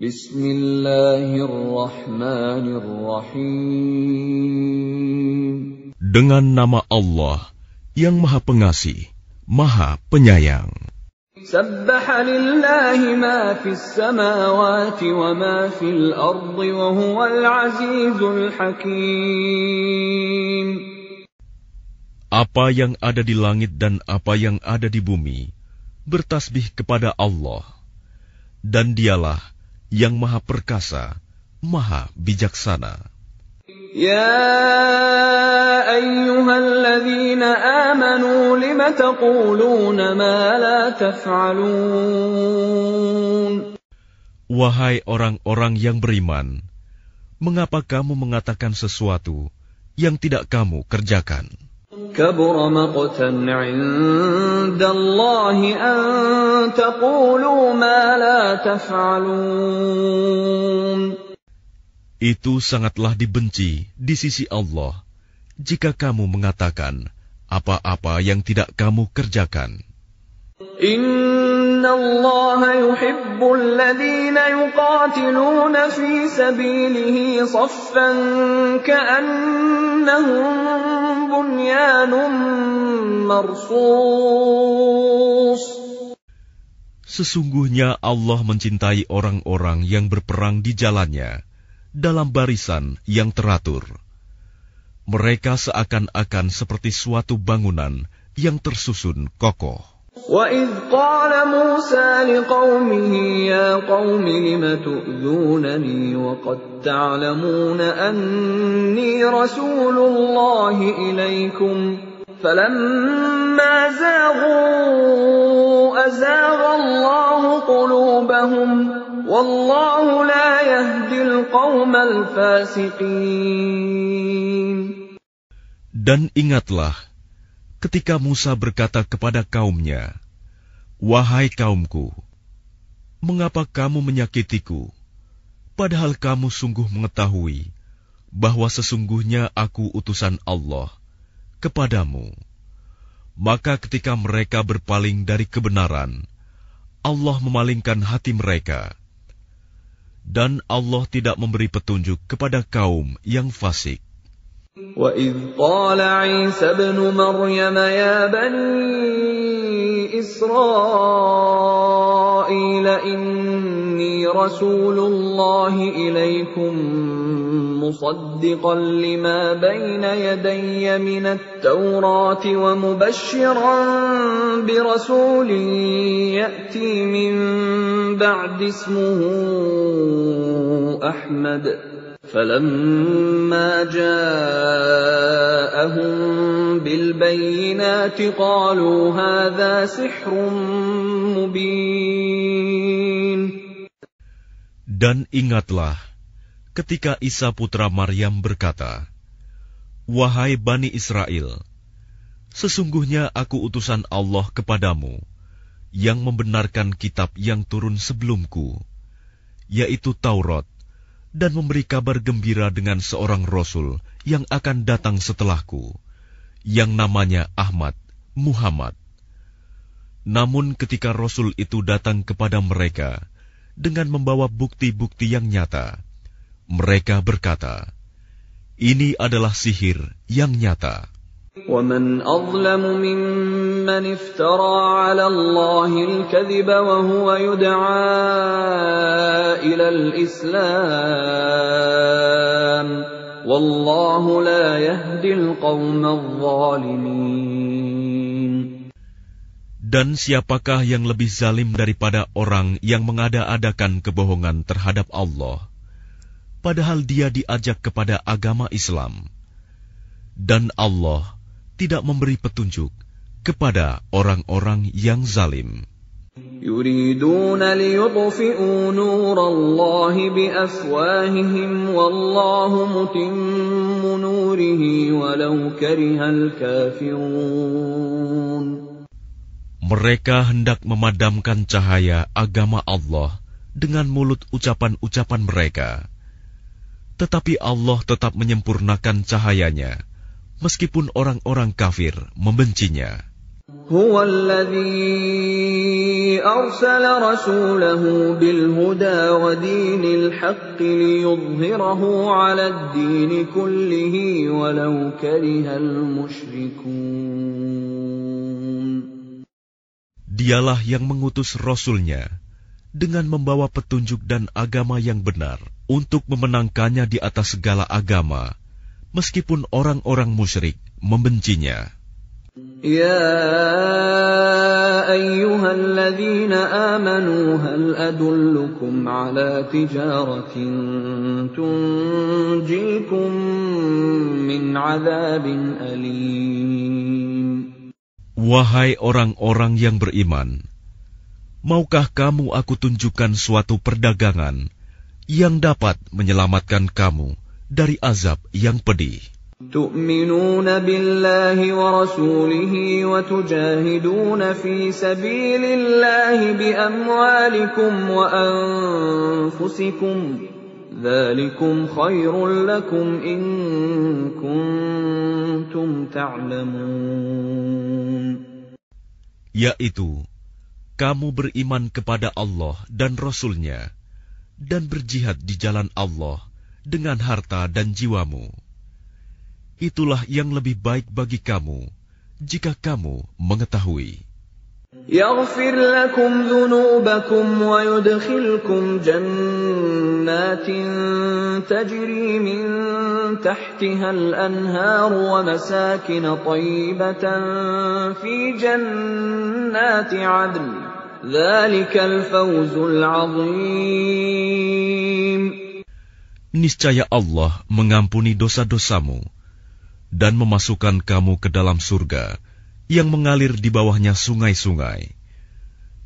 Bismillahirrahmanirrahim. Dengan nama Allah yang Maha Pengasih, Maha Penyayang. Apa yang ada di langit dan apa yang ada di bumi bertasbih kepada Allah dan dialah yang Maha Perkasa, Maha Bijaksana. Ya أيها الذين آمنوا taquluna تقولون ما لا تفعلون Wahai orang-orang yang beriman, mengapa kamu mengatakan sesuatu yang tidak kamu kerjakan? كبر مقتا عند الله أن تقولوا ما لا تفعلون Itu sangatlah dibenci di sisi Allah jika kamu mengatakan apa-apa yang tidak kamu kerjakan. Inna Allah yuhibbul ladhina yuqatiluna fi sabilihi saffan ka'annahum Sesungguhnya Allah mencintai orang-orang yang berperang di jalannya dalam barisan yang teratur. Mereka seakan-akan seperti suatu bangunan yang tersusun kokoh. وَإِذْ قَالَ مُوسَى لِقَوْمِهِ يَا قَوْمِ لِمَ تُؤْذُونَنِي وَقَدْ تَعْلَمُونَ أَنِّي رَسُولُ اللَّهِ إِلَيْكُمْ فَلَمَّا زَاغُوا أَزَاغَ اللَّهُ قُلُوبَهُمْ وَاللَّهُ لَا يَهْدِي الْقَوْمَ الْفَاسِقِينَ Dan ingatlah ketika Musa berkata kepada kaumnya, "Wahai kaumku, mengapa kamu menyakitiku? Padahal kamu sungguh mengetahui bahwa sesungguhnya aku utusan Allah kepadamu." Maka, ketika mereka berpaling dari kebenaran, Allah memalingkan hati mereka, dan Allah tidak memberi petunjuk kepada kaum yang fasik. وإذ قال عيسى ابن مريم يا بني إسرائيل إني رسول الله إليكم مصدقا لما بين يدي من التوراة ومبشرا برسول يأتي من بعد اسمه أحمد Dan ingatlah ketika Isa putra Maryam berkata, Wahai Bani Israel, sesungguhnya aku utusan Allah kepadamu yang membenarkan kitab yang turun sebelumku, yaitu Taurat dan memberi kabar gembira dengan seorang rasul yang akan datang setelahku, yang namanya Ahmad Muhammad. Namun, ketika rasul itu datang kepada mereka dengan membawa bukti-bukti yang nyata, mereka berkata, "Ini adalah sihir yang nyata." ومن أظلم ممن افترى على الله الكذب وهو يدعى إلى الإسلام والله لا يهدي القوم الظالمين Dan siapakah yang lebih zalim daripada orang yang mengada-adakan kebohongan terhadap Allah, padahal dia diajak kepada agama Islam. Dan Allah tidak memberi petunjuk kepada orang-orang yang zalim. Mereka hendak memadamkan cahaya agama Allah dengan mulut ucapan-ucapan mereka. Tetapi Allah tetap menyempurnakan cahayanya meskipun orang-orang kafir membencinya. Dialah yang mengutus Rasulnya dengan membawa petunjuk dan agama yang benar untuk memenangkannya di atas segala agama meskipun orang-orang musyrik membencinya. Ya ayyuhalladzina amanu hal adullukum ala tijaratin tunjikum min azabin alim Wahai orang-orang yang beriman maukah kamu aku tunjukkan suatu perdagangan yang dapat menyelamatkan kamu dari azab yang pedih. تؤمنون بالله ورسوله وتجاهدون في سبيل الله بأموالكم وأنفسكم ذلكم خير لكم إن كنتم تعلمون yaitu kamu beriman kepada Allah dan Rasulnya dan berjihad di jalan Allah dengan harta dan jiwamu. Itulah yang lebih baik bagi kamu jika kamu mengetahui. يغفر لكم ذنوبكم ويدخلكم جنات تجري من تحتها ومساكن في جنات عدن ذلك الفوز العظيم niscaya Allah mengampuni dosa-dosamu dan memasukkan kamu ke dalam surga yang mengalir di bawahnya sungai-sungai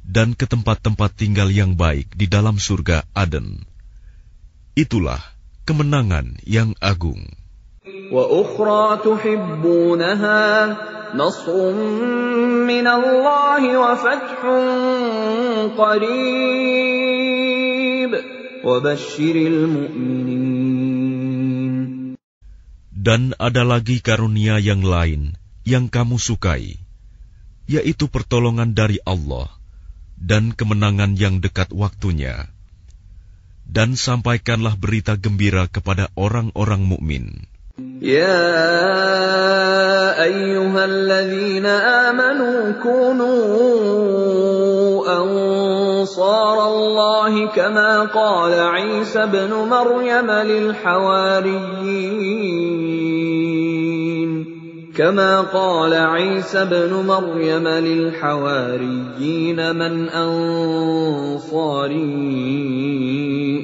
dan ke tempat-tempat tinggal yang baik di dalam surga Aden. Itulah kemenangan yang agung. Dan ada lagi karunia yang lain yang kamu sukai, yaitu pertolongan dari Allah dan kemenangan yang dekat waktunya. Dan sampaikanlah berita gembira kepada orang-orang mukmin. Ya ayyuhalladzina amanu kunu أنصار الله كما قال عيسى ابن مريم للحواريين كما قال عيسى ابن مريم للحواريين من أنصاري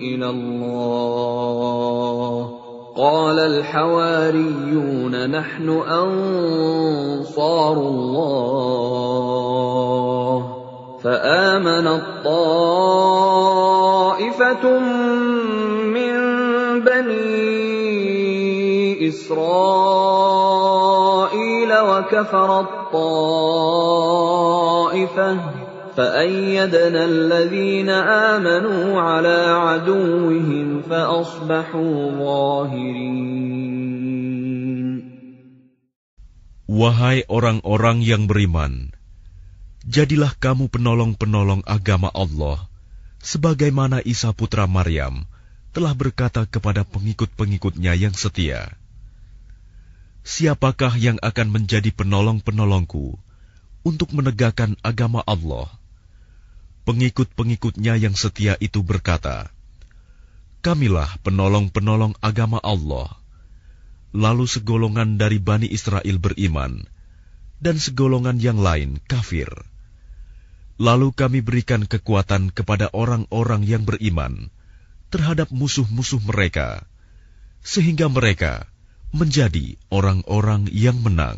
إلى الله قال الحواريون نحن أنصار الله فآمنت طائفة من بني إسرائيل وكفرت طائفة فأيدنا الذين آمنوا على عدوهم فأصبحوا ظاهرين Wahai orang-orang yang beriman, jadilah kamu penolong-penolong agama Allah, sebagaimana Isa putra Maryam telah berkata kepada pengikut-pengikutnya yang setia, Siapakah yang akan menjadi penolong-penolongku untuk menegakkan agama Allah? Pengikut-pengikutnya yang setia itu berkata, Kamilah penolong-penolong agama Allah. Lalu segolongan dari Bani Israel beriman, dan segolongan yang lain kafir. Lalu kami berikan kekuatan kepada orang-orang yang beriman terhadap musuh-musuh mereka, sehingga mereka menjadi orang-orang yang menang.